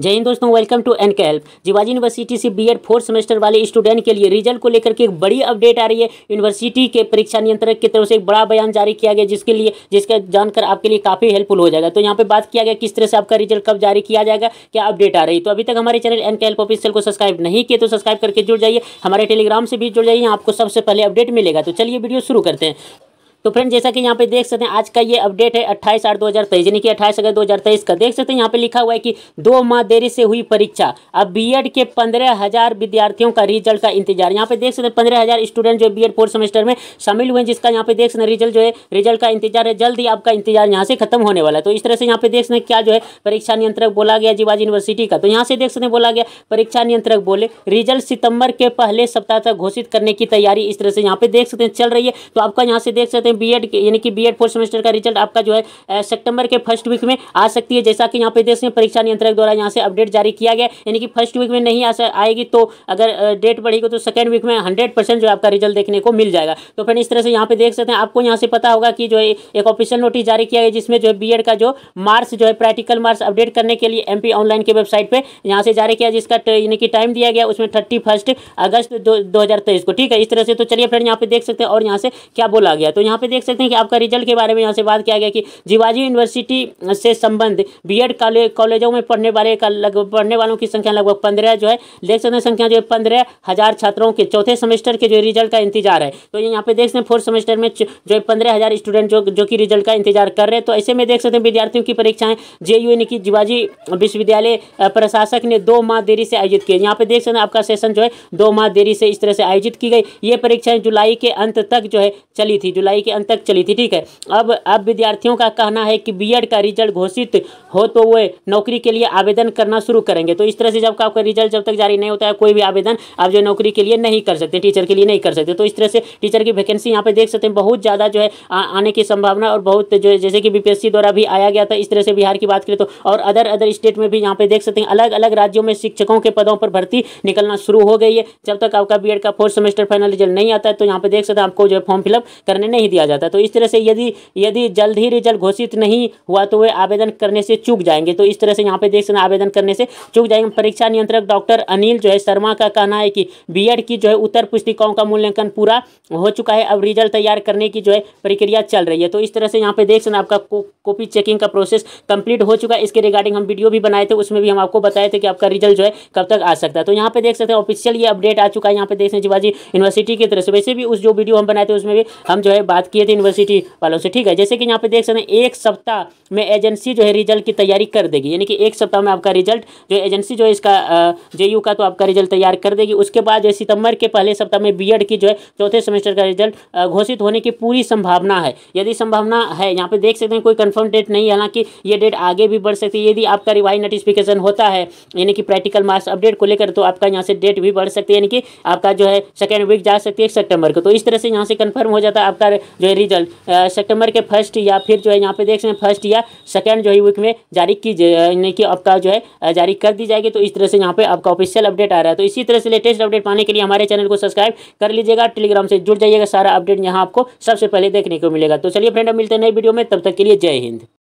जय हिंद दोस्तों welcome to N K help Jiwaji university से बीएड फोर्थ सेमेस्टर वाले स्टूडेंट के लिए रिजल्ट को लेकर के एक बड़ी अपडेट आ रही है यूनिवर्सिटी के परीक्षा नियंत्रक की तरफ से एक बड़ा बयान जारी किया गया जिसके लिए जिसका जानकर आपके लिए काफ़ी हेल्पफुल हो जाएगा तो यहाँ पर बात किया गया किस तरह से आपका रिजल्ट कब जारी किया जाएगा क्या अपडेट आ रही है तो अभी तक हमारे channel N K help official को सब्सक्राइब नहीं किए तो सब्सक्राइब करके जुड़ जाइए हमारे टेलीग्राम से भी जुड़ जाइए आपको सबसे पहले अपडेट मिलेगा तो चलिए वीडियो शुरू करते हैं तो फ्रेंड जैसा कि यहाँ पे देख सकते हैं आज का ये अपडेट है 28 आठ दो हज़ार तेईस यानी कि अट्ठाईस अगस्त दो हज़ार तेईस का देख सकते हैं यहाँ पे लिखा हुआ है कि दो माह देरी से हुई परीक्षा अब बीएड के पंद्रह हज़ार विद्यार्थियों का रिजल्ट का इंतजार यहाँ पे देख सकते हैं पंद्रह हज़ार स्टूडेंट जो बी एड फोर्थ सेमेस्टर में शामिल हुए हैं जिसका यहाँ पे देख सकते हैं रिजल्ट जो है रिजल्ट का इंतजार है जल्द ही आपका इंतजार यहाँ से खत्म होने वाला है तो इस तरह से यहाँ पे देख सकते हैं क्या जो है परीक्षा नियंत्रक बोला गया जीवाज यूनिवर्सिटी का तो यहाँ से देख सकते हैं बोला गया परीक्षा नियंत्रक बोले रिजल्ट सितंबर के पहले सप्ताह तक घोषित करने की तैयारी इस तरह से यहाँ पे देख सकते हैं चल रही है तो आपका यहाँ से देख सकते हैं में बी एड यानी कि बी एड फोर्थ सेमेस्टर का रिजल्ट आपका जो है सेप्टेम्बर के फर्स्ट वीक में आ सकती है जैसा कि यहाँ पर देख सकते हैं परीक्षा नियंत्रक द्वारा यहाँ से अपडेट जारी किया गया यानी कि फर्स्ट वीक में नहीं आएगी तो अगर डेट बढ़ेगी तो सेकेंड वीक में हंड्रेड जो आपका रिजल्ट देखने को मिल जाएगा तो फ्रेंड इस तरह से यहाँ पर देख सकते हैं आपको यहाँ से पता होगा कि जो है एक ऑफिशियल नोटिस जारी किया गया जिसमें जो है बी का जो मार्क्स जो है प्रैक्टिकल मार्क्स अपडेट करने के लिए एम ऑनलाइन की वेबसाइट पर यहाँ से जारी किया जिसका यानी कि टाइम दिया गया उसमें थर्टी अगस्त दो को ठीक है इस तरह से तो चलिए फ्रेंड यहाँ पे देख सकते हैं और यहाँ से क्या बोला गया तो यहाँ पे देख सकते हैं कि आपका रिजल्ट के बारे में यहाँ से बात किया गया कि जीवाजी यूनिवर्सिटी से संबंध बी एड कॉलेजों में पढ़ने वाले पढ़ने वालों की संख्या लगभग पंद्रह जो है देख सकते हैं संख्या जो है पंद्रह हज़ार छात्रों के चौथे सेमेस्टर के जो रिजल्ट का इंतजार है तो यहाँ पे देख सकते हैं फोर्थ सेमेस्टर में जो है पंद्रह हज़ार स्टूडेंट जो जो कि रिजल्ट का इंतजार कर रहे हैं तो ऐसे में देख सकते हैं विद्यार्थियों की परीक्षाएं जे यू यानी कि जीवाजी विश्वविद्यालय प्रशासक ने दो माह देरी से आयोजित किए यहाँ पे देख सकते हैं आपका सेशन जो है दो माह देरी से इस तरह से आयोजित की गई ये परीक्षाएं जुलाई के अंत तक जो है चली थी जुलाई के अंत तक चली थी ठीक है अब अब विद्यार्थियों का कहना है कि बीएड का रिजल्ट घोषित हो तो वे नौकरी के लिए आवेदन करना शुरू करेंगे तो इस तरह से जब आपका रिजल्ट जब तक जारी नहीं होता है कोई भी आवेदन आप जो नौकरी के लिए नहीं कर सकते टीचर के लिए नहीं कर सकते तो इस तरह से टीचर की वैकेंसी यहाँ पे देख सकते हैं बहुत ज़्यादा जो है आने की संभावना और बहुत जो है जैसे कि बीपीएससी द्वारा भी आया गया था इस तरह से बिहार की बात करें तो और अदर अदर स्टेट में भी यहाँ पे देख सकते हैं अलग अलग राज्यों में शिक्षकों के पदों पर भर्ती निकलना शुरू हो गई है जब तक आपका बी का फोर्थ सेमेस्टर फाइनल रिजल्ट नहीं आता है तो यहाँ पे देख सकते हैं आपको जो है फॉर्म फिलअप करने नहीं दिया दिया जाता है तो इस तरह से यदि यदि जल्द ही रिजल्ट घोषित नहीं हुआ तो वे आवेदन करने से चूक जाएंगे तो इस तरह से यहाँ पे देख सकते हैं आवेदन करने से चूक जाएंगे परीक्षा नियंत्रक डॉक्टर अनिल जो है शर्मा का कहना है कि बी की जो है उत्तर पुस्तिकाओं का मूल्यांकन पूरा हो चुका है अब रिजल्ट तैयार करने की जो है प्रक्रिया चल रही है तो इस तरह से यहाँ पे देख सकते आपका कॉपी चेकिंग का प्रोसेस कंप्लीट हो चुका है इसके रिगार्डिंग हम वीडियो भी बनाए थे उसमें भी हम आपको बताए थे कि आपका रिजल्ट जो है कब तक आ सकता है तो यहाँ पे देख सकते हैं ऑफिशियल ये अपडेट आ चुका है यहाँ पे देख सकते हैं शिवाजी यूनिवर्सिटी की तरफ से वैसे भी उस जो वीडियो हम बनाए थे उसमें भी हम जो है बात किए थे यूनिवर्सिटी वालों से ठीक है जैसे कि यहाँ पे देख सकते हैं एक सप्ताह में एजेंसी जो है रिजल्ट की तैयारी कर देगी यानी कि एक सप्ताह में आपका रिजल्ट जो एजेंसी जो है इसका जे का तो आपका रिजल्ट तैयार कर देगी उसके बाद जो सितंबर के पहले सप्ताह में बी की जो है चौथे सेमेस्टर का रिजल्ट घोषित होने की पूरी संभावना है यदि संभावना है यहाँ पे देख सकते हैं कोई कन्फर्म डेट नहीं है हालांकि ये डेट आगे भी बढ़ सकती है यदि आपका रिवाइज नोटिफिकेशन होता है यानी कि प्रैक्टिकल मार्क्स अपडेट को लेकर तो आपका यहाँ से डेट भी बढ़ सकती है यानी कि आपका जो है सेकेंड वीक जा सकती है सेप्टेम्बर को तो इस तरह से यहाँ से कन्फर्म हो जाता है आपका जो है रिजल्ट सेप्टेम्बर के फर्स्ट या फिर जो है यहाँ पे देख सकते हैं फर्स्ट या सेकेंड जो है वीक में जारी की यानी कि आपका जो है जारी कर दी जाएगी तो इस तरह से यहाँ पे आपका ऑफिशियल अपडेट आ रहा है तो इसी तरह से लेटेस्ट अपडेट पाने के लिए हमारे चैनल को सब्सक्राइब कर लीजिएगा टेलीग्राम से जुड़ जाइएगा सारा अपडेट यहाँ आपको सबसे पहले देखने को मिलेगा तो चलिए फ्रेंड अब मिलते हैं नई वीडियो में तब तक के लिए जय हिंद